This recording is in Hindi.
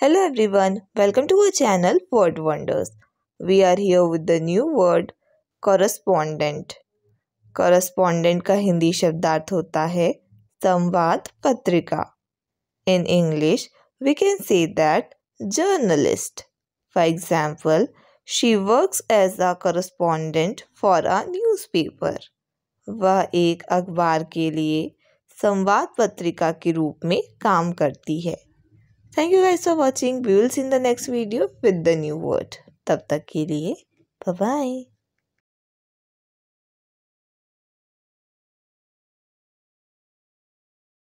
Hello everyone, welcome to our channel Word Wonders. We are here with the new word correspondent. Correspondent का हिंदी शब्दार्थ होता है संवाद पत्रिका In English, we can say that journalist. For example, she works as a correspondent for a newspaper. वह एक अखबार के लिए संवाद पत्रिका के रूप में काम करती है thank you guys for watching we will see in the next video with the new word तब तक के लिए बाय